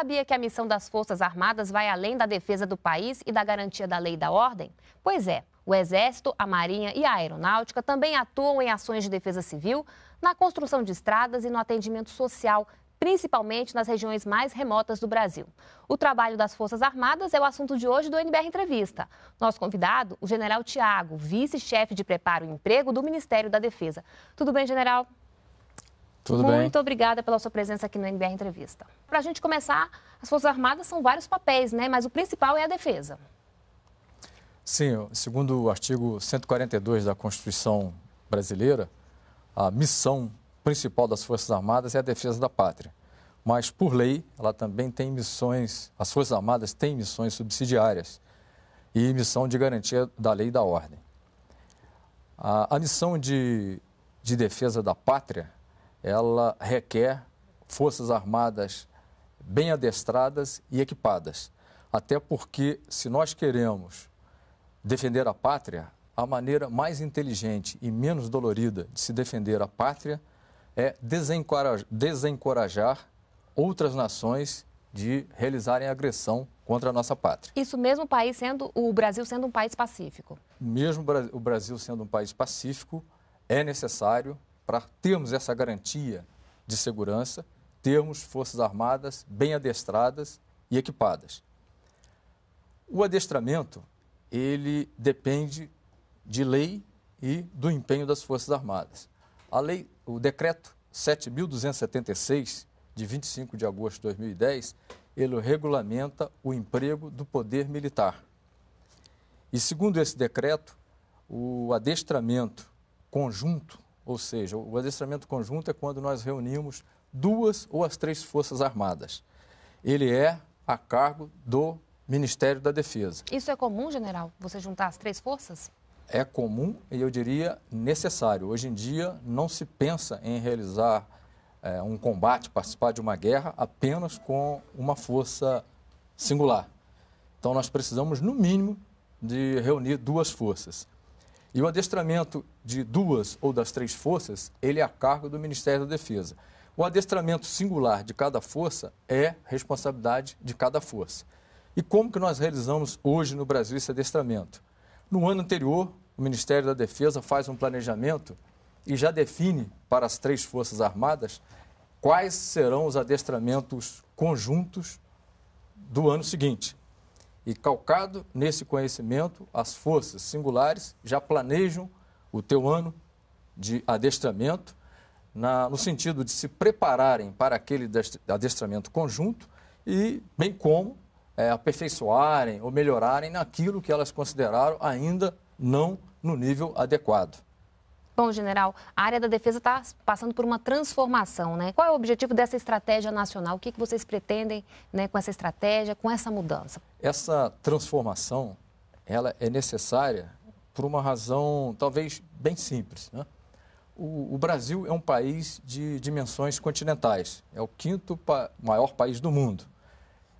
sabia que a missão das Forças Armadas vai além da defesa do país e da garantia da lei e da ordem? Pois é, o Exército, a Marinha e a Aeronáutica também atuam em ações de defesa civil, na construção de estradas e no atendimento social, principalmente nas regiões mais remotas do Brasil. O trabalho das Forças Armadas é o assunto de hoje do NBR Entrevista. Nosso convidado, o General Tiago, vice-chefe de preparo e emprego do Ministério da Defesa. Tudo bem, General? Tudo Muito bem. obrigada pela sua presença aqui no NBR Entrevista. Para a gente começar, as Forças Armadas são vários papéis, né? Mas o principal é a defesa. Sim, segundo o artigo 142 da Constituição brasileira, a missão principal das Forças Armadas é a defesa da pátria. Mas, por lei, ela também tem missões, as Forças Armadas têm missões subsidiárias e missão de garantia da lei e da ordem. A, a missão de, de defesa da pátria ela requer forças armadas bem adestradas e equipadas. Até porque, se nós queremos defender a pátria, a maneira mais inteligente e menos dolorida de se defender a pátria é desencorajar, outras nações de realizarem agressão contra a nossa pátria. Isso mesmo o país sendo o Brasil sendo um país pacífico. Mesmo o Brasil sendo um país pacífico, é necessário para termos essa garantia de segurança, termos Forças Armadas bem adestradas e equipadas. O adestramento, ele depende de lei e do empenho das Forças Armadas. A lei, o decreto 7276 de 25 de agosto de 2010, ele regulamenta o emprego do poder militar. E segundo esse decreto, o adestramento conjunto ou seja, o adestramento conjunto é quando nós reunimos duas ou as três forças armadas. Ele é a cargo do Ministério da Defesa. Isso é comum, general? Você juntar as três forças? É comum e eu diria necessário. Hoje em dia não se pensa em realizar é, um combate, participar de uma guerra apenas com uma força singular. Então nós precisamos, no mínimo, de reunir duas forças. E o adestramento de duas ou das três forças, ele é a cargo do Ministério da Defesa. O adestramento singular de cada força é responsabilidade de cada força. E como que nós realizamos hoje no Brasil esse adestramento? No ano anterior, o Ministério da Defesa faz um planejamento e já define para as três forças armadas quais serão os adestramentos conjuntos do ano seguinte. E calcado nesse conhecimento, as forças singulares já planejam o teu ano de adestramento, na, no sentido de se prepararem para aquele adestramento conjunto e, bem como, é, aperfeiçoarem ou melhorarem naquilo que elas consideraram ainda não no nível adequado. Bom, general, a área da defesa está passando por uma transformação, né? Qual é o objetivo dessa estratégia nacional? O que, que vocês pretendem né, com essa estratégia, com essa mudança? Essa transformação, ela é necessária por uma razão talvez bem simples, né? o, Brasil é um país de dimensões continentais. É o quinto pa maior país do mundo.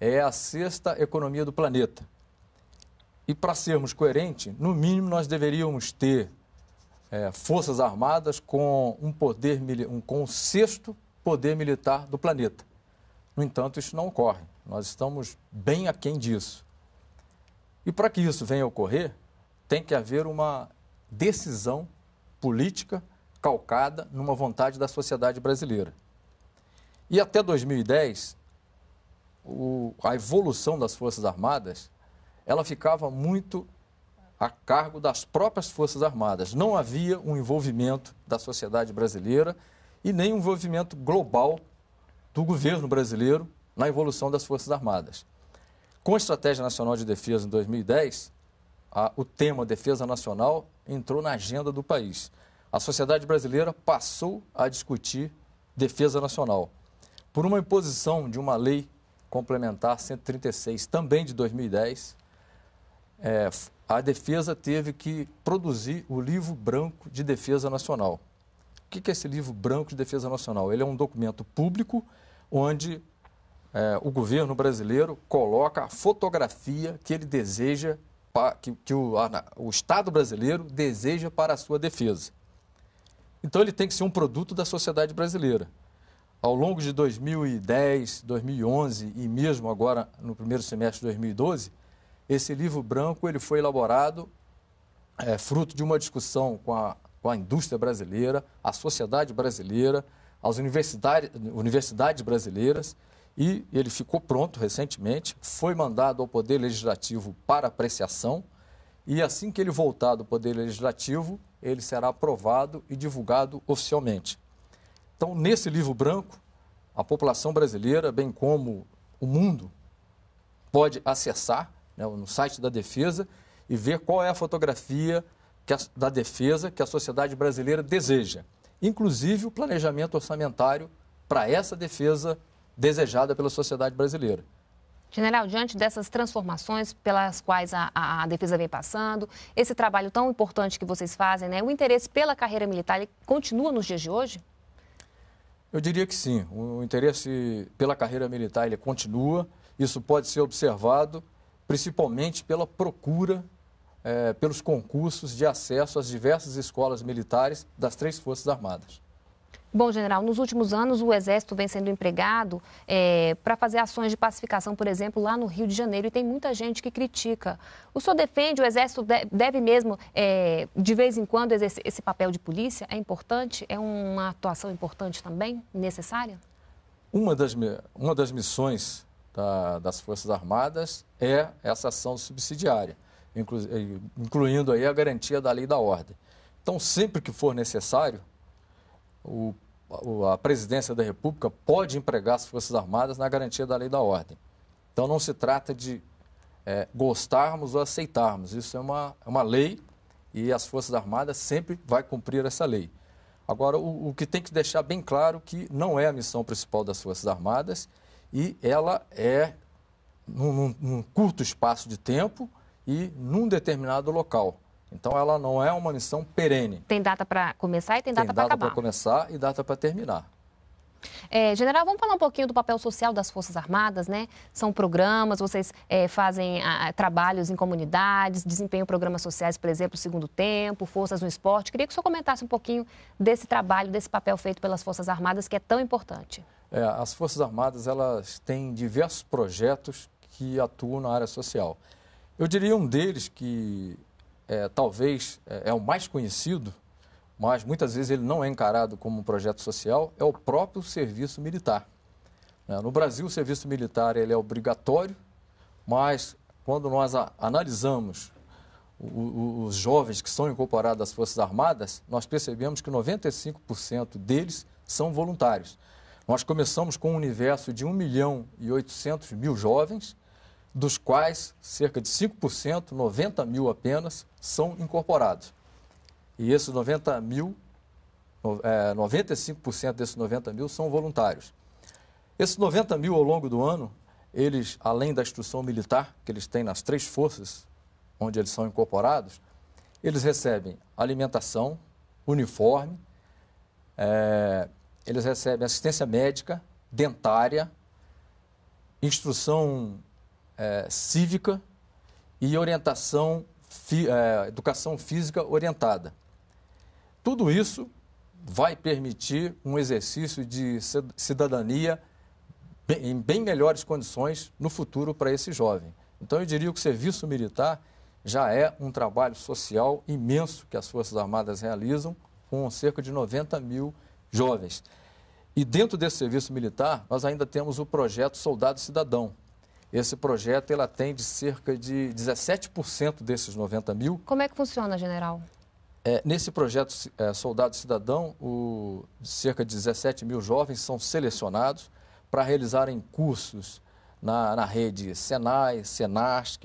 É a sexta economia do planeta. E para sermos coerentes, no mínimo nós deveríamos ter é, Forças Armadas com um poder um, com o sexto poder militar do planeta. No entanto, isso não ocorre. Nós estamos bem aquém disso. E para que isso venha a ocorrer, tem que haver uma decisão política calcada numa vontade da sociedade brasileira. E até 2010, o, a evolução das Forças Armadas, ela ficava muito a cargo das próprias Forças Armadas. Não havia um envolvimento da sociedade brasileira e nem um envolvimento global do governo brasileiro na evolução das Forças Armadas. Com a Estratégia Nacional de Defesa em 2010, a, o tema Defesa Nacional entrou na agenda do país. A sociedade brasileira passou a discutir defesa nacional. Por uma imposição de uma lei complementar 136, também de 2010, é, a defesa teve que produzir o livro branco de defesa nacional. O que é esse livro branco de defesa nacional? Ele é um documento público onde é, o governo brasileiro coloca a fotografia que ele deseja, que, que o, o Estado brasileiro deseja para a sua defesa. Então ele tem que ser um produto da sociedade brasileira. Ao longo de 2010, 2011 e mesmo agora no primeiro semestre de 2012, esse livro branco ele foi elaborado é, fruto de uma discussão com a, com a indústria brasileira, a sociedade brasileira, as universidade, universidades brasileiras, e ele ficou pronto recentemente, foi mandado ao Poder Legislativo para apreciação, e assim que ele voltar do Poder Legislativo, ele será aprovado e divulgado oficialmente. Então, nesse livro branco, a população brasileira, bem como o mundo, pode acessar né, no site da Defesa, e ver qual é a fotografia a, da Defesa que a sociedade brasileira deseja. Inclusive o planejamento orçamentário para essa defesa desejada pela sociedade brasileira. General, diante dessas transformações pelas quais a, a, a, defesa vem passando, esse trabalho tão importante que vocês fazem, né, o interesse pela carreira militar continua nos dias de hoje? Eu diria que sim. O interesse pela carreira militar ele continua. Isso pode ser observado principalmente pela procura é, pelos concursos de acesso às diversas escolas militares das três Forças Armadas. Bom, general, nos últimos anos o Exército vem sendo empregado é, para fazer ações de pacificação, por exemplo, lá no Rio de Janeiro, e tem muita gente que critica. O senhor defende, o Exército deve mesmo, é, de vez em quando, exercer esse papel de polícia? É importante? É uma atuação importante também? Necessária? Uma das, uma das missões da, das Forças Armadas é essa ação subsidiária, inclu, eh, incluindo aí a garantia da lei da ordem. Então, sempre que for necessário, o, a presidência da República pode empregar as Forças Armadas na garantia da lei da ordem. Então, não se trata de é, gostarmos ou aceitarmos. Isso é uma, é uma lei e as Forças Armadas sempre vai cumprir essa lei. Agora, o, o que tem que deixar bem claro que não é a missão principal das Forças Armadas e ela é, num, num curto espaço de tempo e num determinado local. Então, ela não é uma missão perene. Tem data para começar e tem data para acabar. Tem data para começar e data para terminar. É, general, vamos falar um pouquinho do papel social das Forças Armadas, né? São programas, vocês é, fazem a, trabalhos em comunidades, desempenham programas sociais, por exemplo, Segundo Tempo, Forças no Esporte. Queria que o senhor comentasse um pouquinho desse trabalho, desse papel feito pelas Forças Armadas, que é tão importante. É, as Forças Armadas, elas têm diversos projetos que atuam na área social. Eu diria um deles que é, talvez é, é, o mais conhecido, mas muitas vezes ele não é encarado como um projeto social, é o próprio serviço militar. Né? No Brasil, o serviço militar ele é obrigatório, mas quando nós analisamos os jovens que são incorporados às Forças Armadas, nós percebemos que 95% deles são voluntários. Nós começamos com um universo de 1 milhão e 800 mil jovens, dos quais cerca de 5%, 90 mil apenas, são incorporados. E esses 90 mil, é, 95% desses 90 mil são voluntários. Esses 90 mil ao longo do ano, eles, além da instrução militar que eles têm nas três forças onde eles são incorporados, eles recebem alimentação, uniforme, é, eles recebem assistência médica, dentária, instrução é, cívica e orientação, fi, é, educação física orientada. Tudo isso vai permitir um exercício de cidadania em bem melhores condições no futuro para esse jovem. Então, eu diria que o serviço militar já é um trabalho social imenso que as Forças Armadas realizam, com cerca de 90 mil jovens. E dentro desse serviço militar, nós ainda temos o projeto Soldado Cidadão. Esse projeto ele atende cerca de 17% desses 90 mil. Como é que funciona, general? É, nesse projeto é, Soldado Cidadão, o, cerca de 17 mil jovens são selecionados para realizarem cursos na, na rede Senai, Senasc,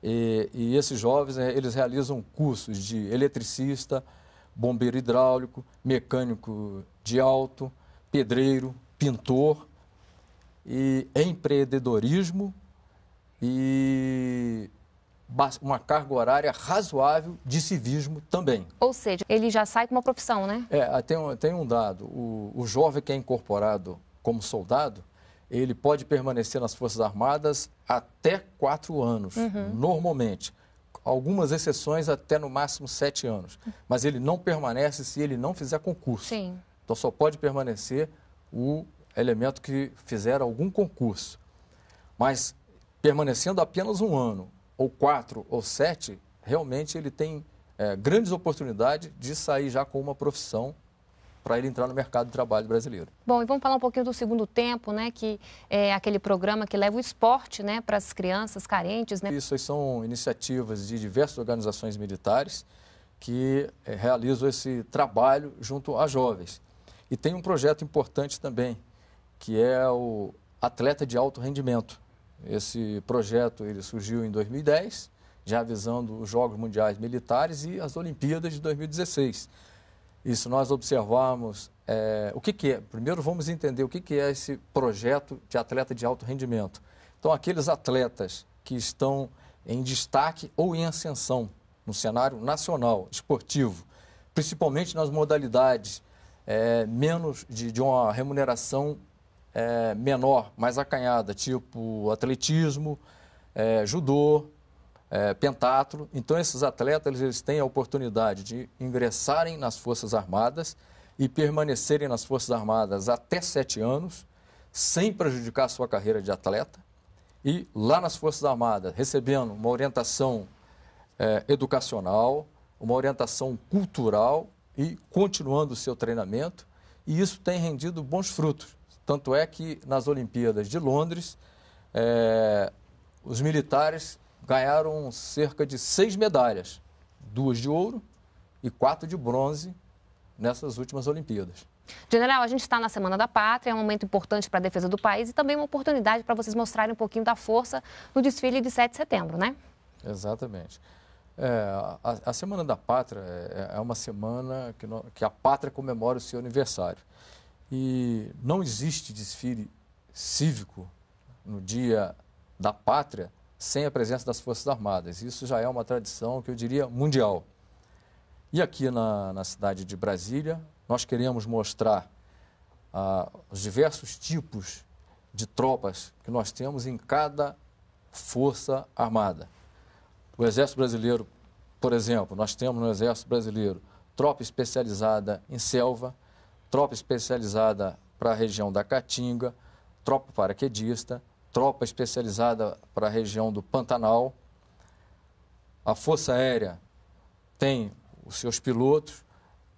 e, e, esses jovens é, eles realizam cursos de eletricista, bombeiro hidráulico, mecânico de alto, pedreiro, pintor, e empreendedorismo e uma carga horária razoável de civismo também. Ou seja, ele já sai com uma profissão, né? É, ah, tem, um, tem um dado. O, o jovem que é incorporado como soldado, ele pode permanecer nas Forças Armadas até quatro anos, uhum. normalmente. Algumas exceções até no máximo sete anos. Mas ele não permanece se ele não fizer concurso. Sim. Então só pode permanecer o elemento que fizer algum concurso. Mas permanecendo apenas um ano ou quatro ou sete, realmente ele tem é, grandes oportunidades de sair já com uma profissão para ele entrar no mercado de trabalho brasileiro. Bom, e vamos falar um pouquinho do segundo tempo, né, que é aquele programa que leva o esporte, né, para as crianças carentes, né? Isso são iniciativas de diversas organizações militares que é, realizam esse trabalho junto a jovens. E tem um projeto importante também, que é o atleta de alto rendimento. Esse projeto ele surgiu em 2010, já visando os Jogos Mundiais Militares e as Olimpíadas de 2016. isso nós observamos é, o que, que é, primeiro vamos entender o que, que é esse projeto de atleta de alto rendimento. Então, aqueles atletas que estão em destaque ou em ascensão no cenário nacional, esportivo, principalmente nas modalidades é, menos de, de uma remuneração é, menor, mais acanhada, tipo atletismo, é, judô, é, pentatlo. Então, esses atletas eles, eles têm a oportunidade de ingressarem nas Forças Armadas e permanecerem nas Forças Armadas até sete anos, sem prejudicar sua carreira de atleta. E lá nas Forças Armadas, recebendo uma orientação é, educacional, uma orientação cultural e continuando o seu treinamento. E isso tem rendido bons frutos. Tanto é que nas Olimpíadas de Londres, é, os militares ganharam cerca de seis medalhas, duas de ouro e quatro de bronze nessas últimas Olimpíadas. General, a gente está na Semana da Pátria, é um momento importante para a defesa do país e também uma oportunidade para vocês mostrarem um pouquinho da força no desfile de 7 de setembro, né? Exatamente. É, a, a, Semana da Pátria é, é uma semana que, no, que a pátria comemora o seu aniversário. E não existe desfile cívico no Dia da Pátria sem a presença das Forças Armadas. Isso já é uma tradição que eu diria mundial. E aqui na, na cidade de Brasília, nós queremos mostrar ah, os diversos tipos de tropas que nós temos em cada força armada. O Exército Brasileiro, por exemplo, nós temos no Exército Brasileiro tropa especializada em selva, tropa especializada para a região da Caatinga, tropa paraquedista, tropa especializada para a região do Pantanal. A Força Aérea tem os seus pilotos.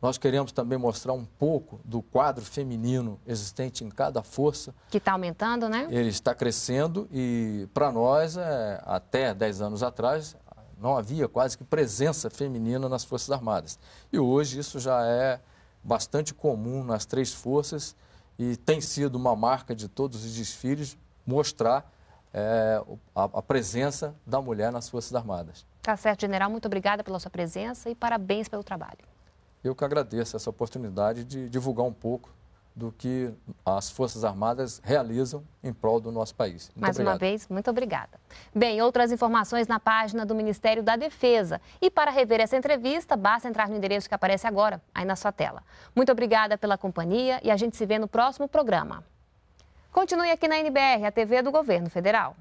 Nós queremos também mostrar um pouco do quadro feminino existente em cada força. Que está aumentando, né? Ele está crescendo e, para nós, é, até 10 anos atrás, não havia quase que presença feminina nas Forças Armadas. E hoje isso já é bastante comum nas três forças e tem sido uma marca de todos os desfiles mostrar é, a, a presença da mulher nas Forças Armadas. Tá certo, general. Muito obrigada pela sua presença e parabéns pelo trabalho. Eu que agradeço essa oportunidade de divulgar um pouco do que as Forças Armadas realizam em prol do nosso país. Muito Mais obrigado. uma vez, muito obrigada. Bem, outras informações na página do Ministério da Defesa. E para rever essa entrevista, basta entrar no endereço que aparece agora, aí na sua tela. Muito obrigada pela companhia e a gente se vê no próximo programa. Continue aqui na NBR, a TV do Governo Federal.